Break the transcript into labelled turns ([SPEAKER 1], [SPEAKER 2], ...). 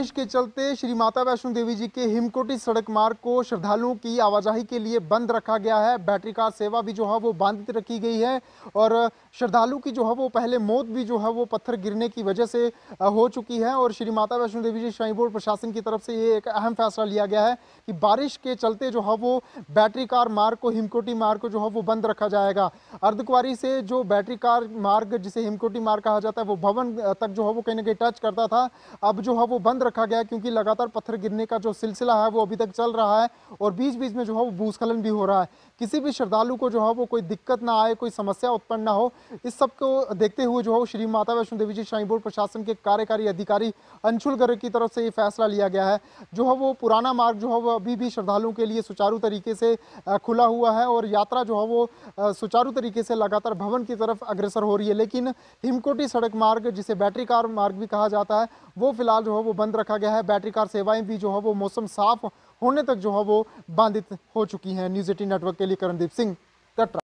[SPEAKER 1] बारिश के चलते श्री माता वैष्णो देवी जी के हिमकोटी सड़क मार्ग को श्रद्धालुओं की आवाजाही के लिए बंद रखा गया है बैटरी कार सेवा भी जो है वो बंद रखी गई है और श्रद्धालु की जो है वो पहले मौत भी जो है वो पत्थर गिरने की वजह से हो चुकी है और श्री माता वैष्णो देवी जी श्राइन बोर्ड प्रशासन की तरफ से ये एक अहम फैसला लिया गया है कि बारिश के चलते जो है वो बैटरी कार मार्ग को हिमकोटी मार्ग को जो है वो बंद रखा जाएगा अर्धकुआरी से जो बैटरी कार मार्ग जिसे हिमकोटी मार्ग कहा जाता है वो भवन तक जो है वो कहीं ना कहीं टच करता था अब जो है वो बंद रखा गया क्योंकि लगातार पत्थर गिरने का जो सिलसिला है वो अभी तक चल रहा है और बीच बीच में जो है वो भूस्खलन भी हो रहा है किसी भी श्रद्धालु को जो है वो कोई दिक्कत ना आए कोई समस्या उत्पन्न ना हो इस सब को देखते हुए जो है श्री माता वैष्णो देवी जी श्राइन बोर्ड प्रशासन के कार्यकारी अधिकारी अंशुल गर्ग की तरफ से ये फैसला लिया गया है जो है वो पुराना मार्ग जो है वो अभी भी श्रद्धालुओं के लिए सुचारू तरीके से खुला हुआ है और यात्रा जो है वो सुचारू तरीके से लगातार भवन की तरफ अग्रसर हो रही है लेकिन हिमकोटी सड़क मार्ग जिसे बैटरी कार मार्ग भी कहा जाता है वो फिलहाल जो है वो बंद रखा गया है बैटरी कार सेवाएं भी जो है वो मौसम साफ होने तक जो है वो बाधित हो चुकी हैं न्यूज़ एटीन नेटवर्क के लिए करणदीप सिंह कटरा